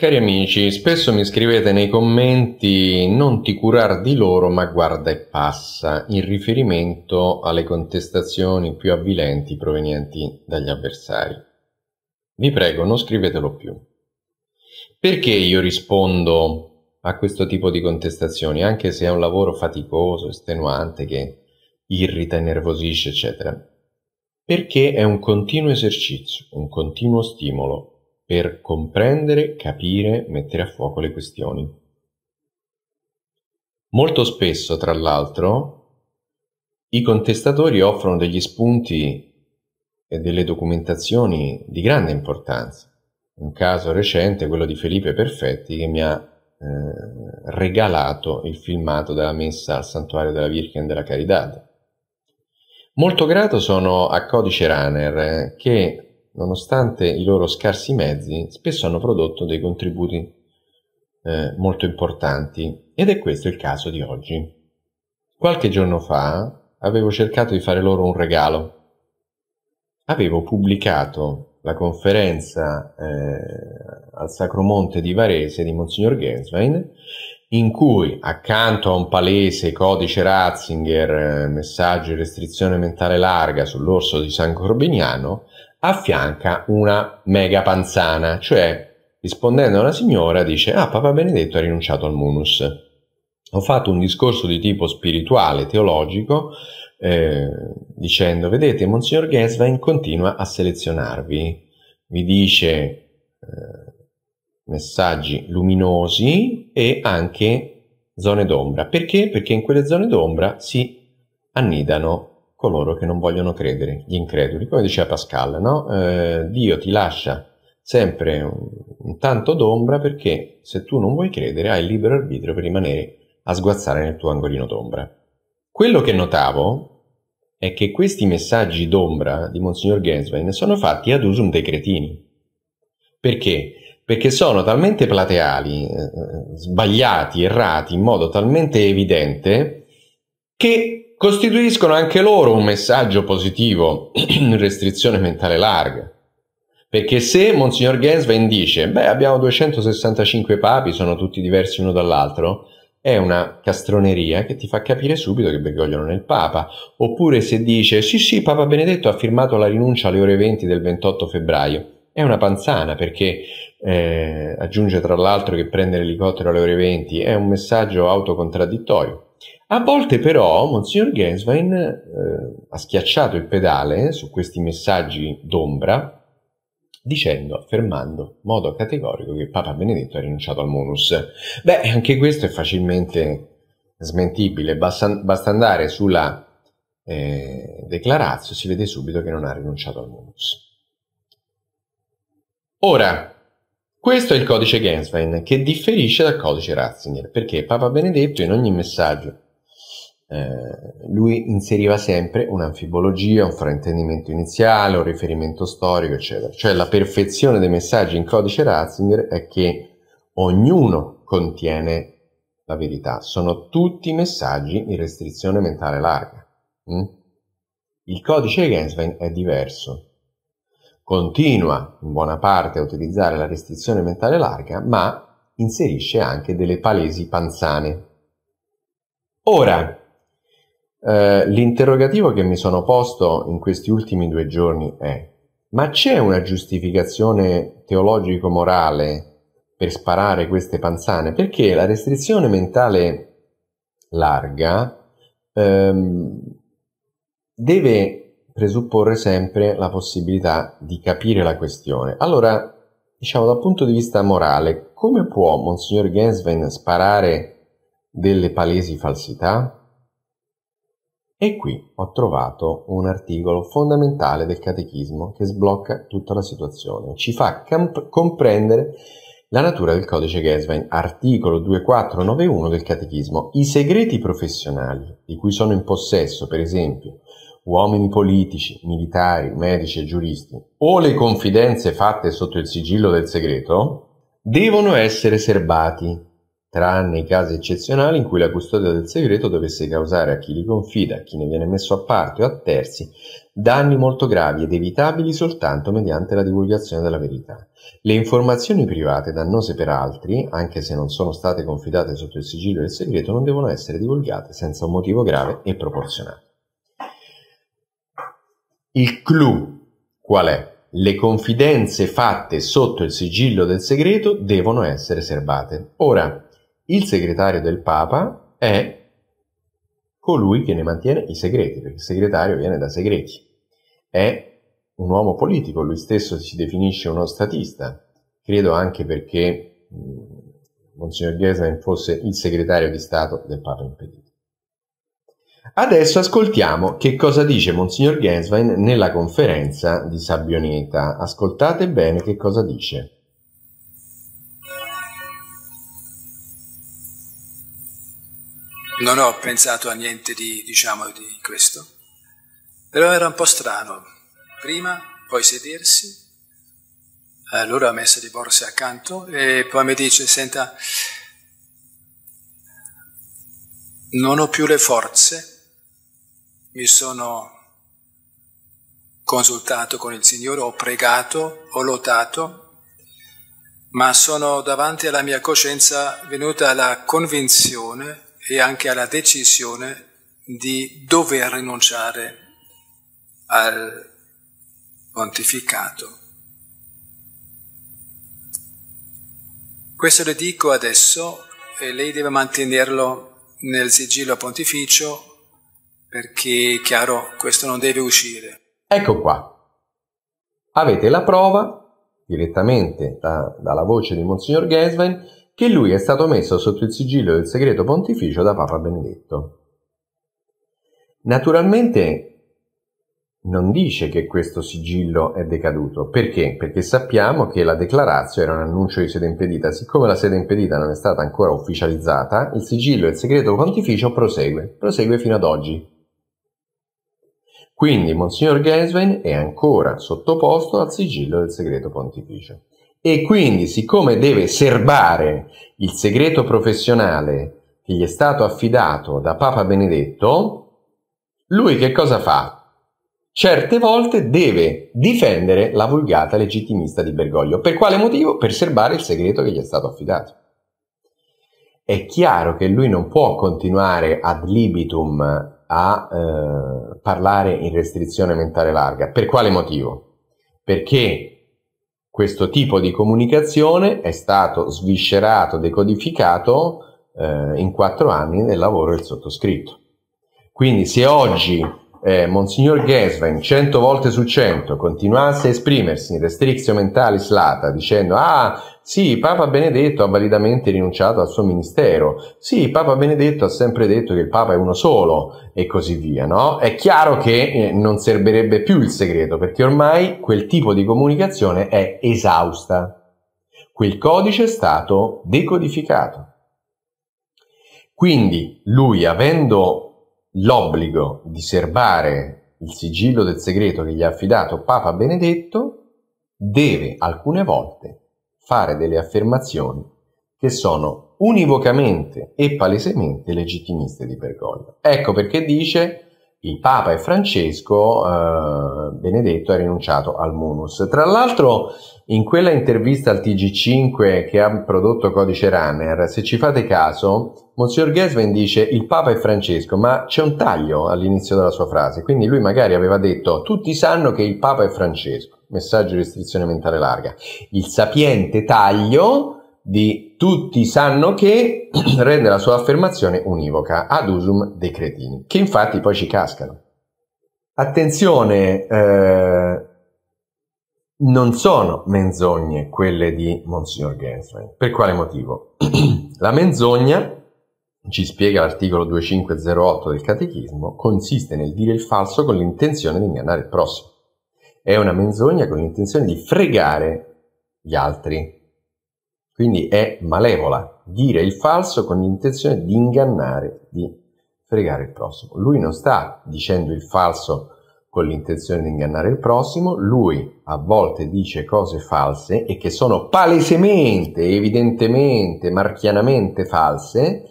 Cari amici, spesso mi scrivete nei commenti non ti curar di loro ma guarda e passa, in riferimento alle contestazioni più avvilenti provenienti dagli avversari. Vi prego, non scrivetelo più. Perché io rispondo a questo tipo di contestazioni, anche se è un lavoro faticoso, estenuante, che irrita, innervosisce, eccetera? Perché è un continuo esercizio, un continuo stimolo, per comprendere, capire, mettere a fuoco le questioni. Molto spesso, tra l'altro, i contestatori offrono degli spunti e delle documentazioni di grande importanza. Un caso recente è quello di Felipe Perfetti che mi ha eh, regalato il filmato della messa al santuario della Virgen della Caridad. Molto grato sono a Codice Runner eh, che nonostante i loro scarsi mezzi, spesso hanno prodotto dei contributi eh, molto importanti ed è questo il caso di oggi. Qualche giorno fa avevo cercato di fare loro un regalo. Avevo pubblicato la conferenza eh, al Sacromonte di Varese di Monsignor Genswein in cui accanto a un palese codice Ratzinger, eh, messaggio di restrizione mentale larga sull'orso di San Corbignano, affianca una mega panzana, cioè rispondendo a una signora dice ah Papa Benedetto ha rinunciato al munus. Ho fatto un discorso di tipo spirituale, teologico, eh, dicendo vedete Monsignor Gesvain continua a selezionarvi, vi dice eh, messaggi luminosi e anche zone d'ombra. Perché? Perché in quelle zone d'ombra si annidano coloro che non vogliono credere, gli increduli. Come diceva Pascal, no? eh, Dio ti lascia sempre un, un tanto d'ombra perché se tu non vuoi credere hai il libero arbitrio per rimanere a sguazzare nel tuo angolino d'ombra. Quello che notavo è che questi messaggi d'ombra di Monsignor Genswein sono fatti ad usum dei cretini. Perché? Perché sono talmente plateali, eh, eh, sbagliati, errati, in modo talmente evidente, che costituiscono anche loro un messaggio positivo, restrizione mentale larga. Perché se Monsignor Genswein dice, beh abbiamo 265 papi, sono tutti diversi uno dall'altro, è una castroneria che ti fa capire subito che Bergoglio non è il Papa. Oppure se dice, sì sì, Papa Benedetto ha firmato la rinuncia alle ore 20 del 28 febbraio, è una panzana perché eh, aggiunge tra l'altro che prendere l'elicottero alle ore 20 è un messaggio autocontraddittorio. A volte però Monsignor Genswein eh, ha schiacciato il pedale su questi messaggi d'ombra dicendo, affermando in modo categorico che Papa Benedetto ha rinunciato al monus. Beh, anche questo è facilmente smentibile, basta, basta andare sulla eh, declarazio si vede subito che non ha rinunciato al monus. Ora, questo è il codice Genswein che differisce dal codice Ratzinger, perché Papa Benedetto in ogni messaggio eh, lui inseriva sempre un'anfibologia, un fraintendimento iniziale, un riferimento storico, eccetera. Cioè la perfezione dei messaggi in codice Ratzinger è che ognuno contiene la verità, sono tutti messaggi in restrizione mentale larga. Mm? Il codice Genswein è diverso, continua in buona parte a utilizzare la restrizione mentale larga, ma inserisce anche delle palesi panzane. Ora, eh, l'interrogativo che mi sono posto in questi ultimi due giorni è ma c'è una giustificazione teologico-morale per sparare queste panzane? Perché la restrizione mentale larga ehm, deve presupporre sempre la possibilità di capire la questione. Allora, diciamo dal punto di vista morale, come può Monsignor Gensven sparare delle palesi falsità? E qui ho trovato un articolo fondamentale del Catechismo che sblocca tutta la situazione, ci fa camp- comprendere la natura del codice Gesvain, articolo 2491 del Catechismo. I segreti professionali di cui sono in possesso, per esempio, uomini politici, militari, medici e giuristi, o le confidenze fatte sotto il sigillo del segreto, devono essere serbati tranne i casi eccezionali in cui la custodia del segreto dovesse causare a chi li confida, a chi ne viene messo a parte o a terzi, danni molto gravi ed evitabili soltanto mediante la divulgazione della verità. Le informazioni private dannose per altri, anche se non sono state confidate sotto il sigillo del segreto, non devono essere divulgate senza un motivo grave e proporzionato. Il clou qual è? le confidenze fatte sotto il sigillo del segreto devono essere serbate. Ora, il segretario del Papa è colui che ne mantiene i segreti, perché il segretario viene da segreti. È un uomo politico, lui stesso si definisce uno statista, credo anche perché Monsignor Gesman fosse il segretario di Stato del Papa Impedito. Adesso ascoltiamo che cosa dice Monsignor Genswein nella conferenza di Sabbioneta. Ascoltate bene che cosa dice. non ho pensato a niente di, diciamo, di questo. Però era un po' strano. Prima, poi sedersi, allora ho messo le borse accanto e poi mi dice, senta, non ho più le forze, mi sono consultato con il Signore, ho pregato, ho lottato, ma sono davanti alla mia coscienza venuta la convinzione e anche alla decisione di dover rinunciare al pontificato. Questo le dico adesso e lei deve mantenerlo nel sigillo pontificio perché, è chiaro, questo non deve uscire. Ecco qua. Avete la prova direttamente da, dalla voce di Monsignor Gesven che lui è stato messo sotto il sigillo del segreto pontificio da Papa Benedetto. Naturalmente non dice che questo sigillo è decaduto. Perché? Perché sappiamo che la declarazio era un annuncio di sede impedita. Siccome la sede impedita non è stata ancora ufficializzata, il sigillo e il segreto pontificio prosegue, prosegue fino ad oggi. Quindi Monsignor Gesven è ancora sottoposto al sigillo del segreto pontificio e quindi siccome deve serbare il segreto professionale che gli è stato affidato da Papa Benedetto, lui che cosa fa? Certe volte deve difendere la vulgata legittimista di Bergoglio. Per quale motivo? Per serbare il segreto che gli è stato affidato. È chiaro che lui non può continuare ad libitum a eh, parlare in restrizione mentale larga. Per quale motivo? Perché questo tipo di comunicazione è stato sviscerato, decodificato eh, in quattro anni nel lavoro del sottoscritto. Quindi se oggi eh, Monsignor Gesven 100 volte su 100 continuasse a esprimersi in restrictio mentalis lata dicendo ah sì, Papa Benedetto ha validamente rinunciato al suo ministero. Sì, Papa Benedetto ha sempre detto che il Papa è uno solo e così via, no? È chiaro che eh, non servirebbe più il segreto perché ormai quel tipo di comunicazione è esausta. Quel codice è stato decodificato. Quindi lui, avendo l'obbligo di serbare il sigillo del segreto che gli ha affidato Papa Benedetto, deve alcune volte fare delle affermazioni che sono univocamente e palesemente legittimiste di Bergoglio. Ecco perché dice il Papa e Francesco eh, Benedetto ha rinunciato al munus. Tra l'altro in quella intervista al TG5 che ha prodotto Codice Runner, se ci fate caso, Monsignor Gesven dice il Papa e Francesco, ma c'è un taglio all'inizio della sua frase, quindi lui magari aveva detto tutti sanno che il Papa è Francesco, messaggio di restrizione mentale larga. Il sapiente taglio di tutti sanno che rende la sua affermazione univoca ad usum dei cretini, che infatti poi ci cascano. Attenzione, eh, non sono menzogne quelle di Monsignor Gensler. Per quale motivo? la menzogna, ci spiega l'articolo 2508 del Catechismo, consiste nel dire il falso con l'intenzione di ingannare il prossimo. È una menzogna con l'intenzione di fregare gli altri, quindi è malevola dire il falso con l'intenzione di ingannare, di fregare il prossimo. Lui non sta dicendo il falso con l'intenzione di ingannare il prossimo, lui a volte dice cose false e che sono palesemente, evidentemente, marchianamente false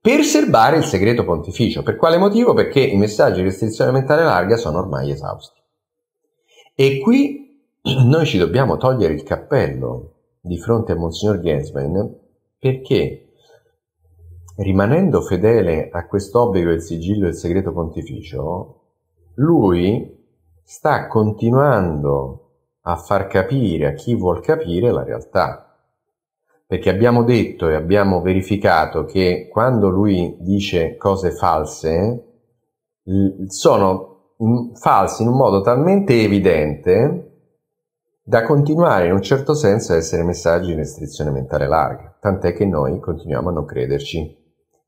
per serbare il segreto pontificio. Per quale motivo? Perché i messaggi di restrizione mentale larga sono ormai esausti. E qui noi ci dobbiamo togliere il cappello di fronte a Monsignor Gesben perché rimanendo fedele a quest'obbligo del sigillo del segreto pontificio, lui sta continuando a far capire a chi vuol capire la realtà. Perché abbiamo detto e abbiamo verificato che quando lui dice cose false, sono false in un modo talmente evidente da continuare in un certo senso a essere messaggi di restrizione mentale larga, tant'è che noi continuiamo a non crederci.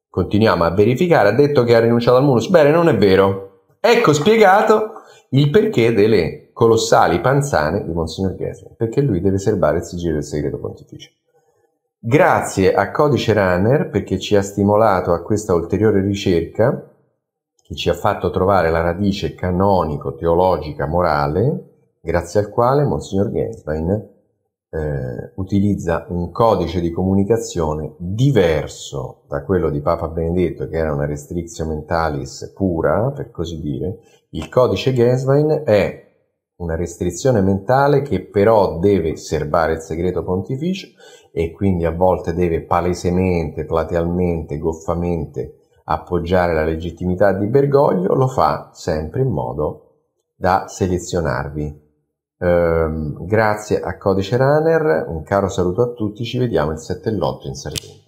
Continuiamo a verificare, ha detto che ha rinunciato al munus, bene, non è vero. Ecco spiegato il perché delle colossali panzane di Monsignor Gessler, perché lui deve serbare il sigillo del segreto pontificio. Grazie a Codice Runner perché ci ha stimolato a questa ulteriore ricerca che ci ha fatto trovare la radice canonico-teologica-morale grazie al quale Monsignor Gensbein eh, utilizza un codice di comunicazione diverso da quello di Papa Benedetto, che era una restrictio mentalis pura, per così dire. Il codice Gensbein è una restrizione mentale che però deve serbare il segreto pontificio e quindi a volte deve palesemente, platealmente, goffamente appoggiare la legittimità di Bergoglio, lo fa sempre in modo da selezionarvi Ehm, grazie a Codice Runner, un caro saluto a tutti, ci vediamo il 7 e l'8 in Sardegna.